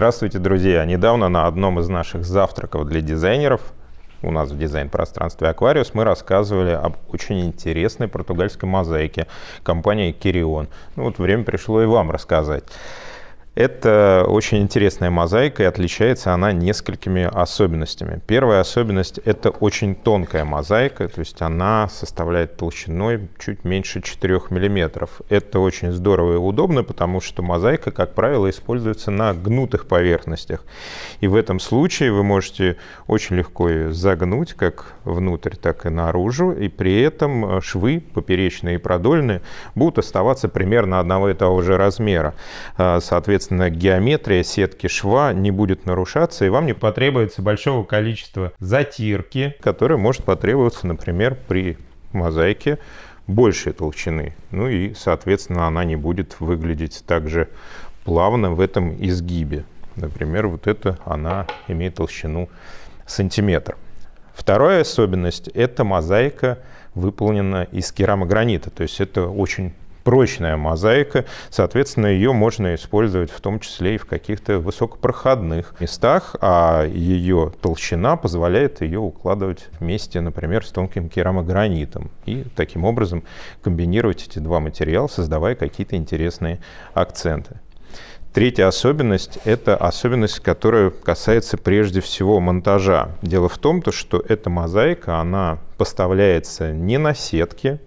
Здравствуйте, друзья! Недавно на одном из наших завтраков для дизайнеров у нас в дизайн-пространстве «Аквариус» мы рассказывали об очень интересной португальской мозаике компании «Кирион». Ну вот время пришло и вам рассказать. Это очень интересная мозаика, и отличается она несколькими особенностями. Первая особенность — это очень тонкая мозаика, то есть она составляет толщиной чуть меньше 4 мм. Это очень здорово и удобно, потому что мозаика, как правило, используется на гнутых поверхностях. И в этом случае вы можете очень легко ее загнуть, как внутрь, так и наружу, и при этом э, швы, поперечные и продольные, будут оставаться примерно одного и того же размера. А, соответственно, соответственно, геометрия сетки шва не будет нарушаться, и вам не потребуется большого количества затирки, которая может потребоваться, например, при мозаике большей толщины. Ну и, соответственно, она не будет выглядеть также плавно в этом изгибе. Например, вот это она имеет толщину сантиметр. Вторая особенность – это мозаика выполнена из керамогранита. То есть это очень прочная мозаика, соответственно, ее можно использовать в том числе и в каких-то высокопроходных местах, а ее толщина позволяет ее укладывать вместе, например, с тонким керамогранитом. И таким образом комбинировать эти два материала, создавая какие-то интересные акценты. Третья особенность – это особенность, которая касается прежде всего монтажа. Дело в том, то, что эта мозаика, она поставляется не на сетке,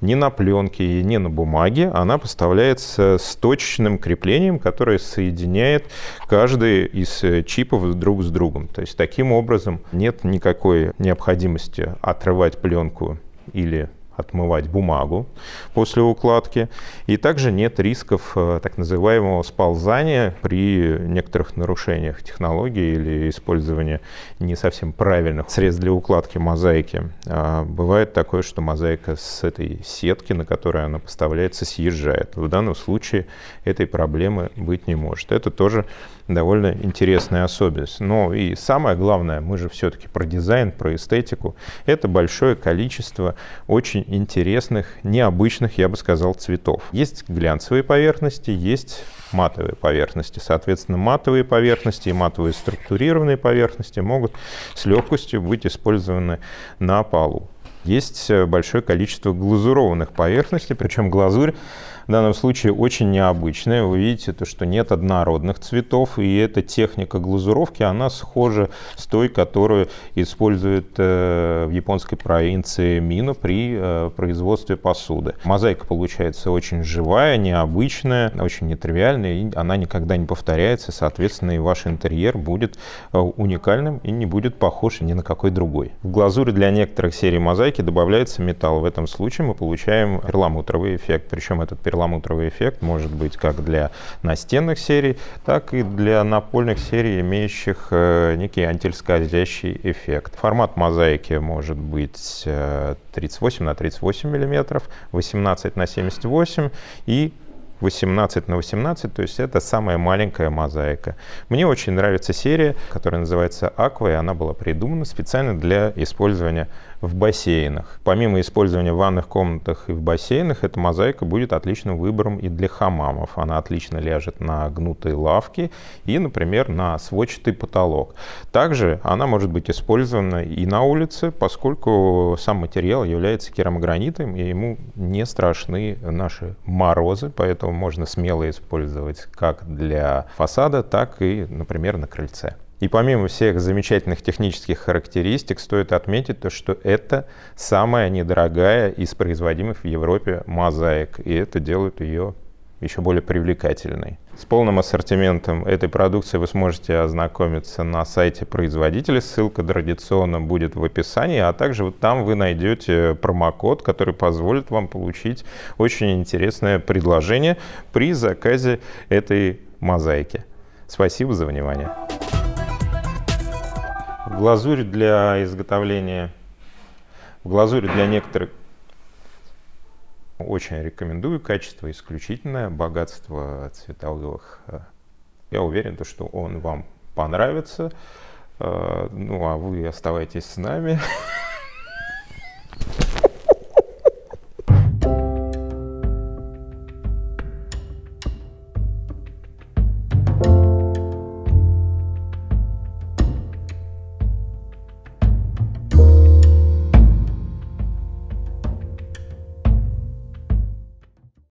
не на пленке и не на бумаге. Она поставляется с точным креплением, которое соединяет каждый из э, чипов друг с другом. То есть таким образом нет никакой необходимости отрывать пленку или отмывать бумагу после укладки. И также нет рисков э, так называемого сползания при некоторых нарушениях технологии или использовании не совсем правильных средств для укладки мозаики. А бывает такое, что мозаика с этой сетки, на которой она поставляется, съезжает. В данном случае этой проблемы быть не может. Это тоже довольно интересная особенность. Но и самое главное, мы же все-таки про дизайн, про эстетику. Это большое количество очень очень интересных, необычных, я бы сказал, цветов. Есть глянцевые поверхности, есть матовые поверхности. Соответственно, матовые поверхности и матовые структурированные поверхности могут с легкостью быть использованы на полу. Есть э, большое количество глазурованных поверхностей, причем глазурь в данном случае очень необычная. Вы видите, то, что нет однородных цветов, и эта техника глазуровки, она схожа с той, которую используют э, в японской провинции Мина при э, производстве посуды. Мозаика получается очень живая, необычная, очень нетривиальная, и она никогда не повторяется, соответственно, и ваш интерьер будет э, уникальным и не будет похож ни на какой другой. В глазури для некоторых серий мозаики добавляется металл. В этом случае мы получаем перламутровый эффект, причем этот перламутровый перламутровый эффект может быть как для настенных серий, так и для напольных серий, имеющих э, некий антискользящий эффект. Формат мозаики может быть 38 э, на 38 мм, 18 на 78 и 18 на 18, то есть это самая маленькая мозаика. Мне очень нравится серия, которая называется «Аква», и она была придумана специально для использования в бассейнах. Помимо использования в ванных комнатах и в бассейнах, эта мозаика будет отличным выбором и для хамамов. Она отлично ляжет на гнутые лавки и, например, на сводчатый потолок. Также она может быть использована и на улице, поскольку сам материал является керамогранитом, и ему не страшны наши морозы, поэтому можно смело использовать как для фасада, так и, например, на крыльце. И помимо всех замечательных технических характеристик, стоит отметить то, что это самая недорогая из производимых в Европе мозаик, и это делает ее еще более привлекательной. С полным ассортиментом этой продукции вы сможете ознакомиться на сайте производителя. Ссылка традиционно будет в описании, а также вот там вы найдете промокод, который позволит вам получить очень интересное предложение при заказе этой мозаики. Спасибо за внимание. В глазурь для изготовления, в глазурь для некоторых очень рекомендую, качество исключительное, богатство цветовых. Я уверен, что он вам понравится. Э, ну а вы оставайтесь с нами.